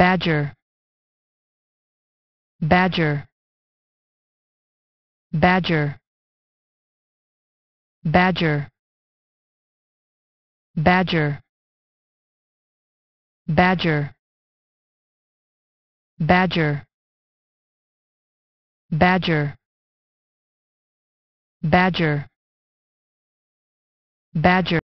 badger badger badger badger badger badger badger badger badger badger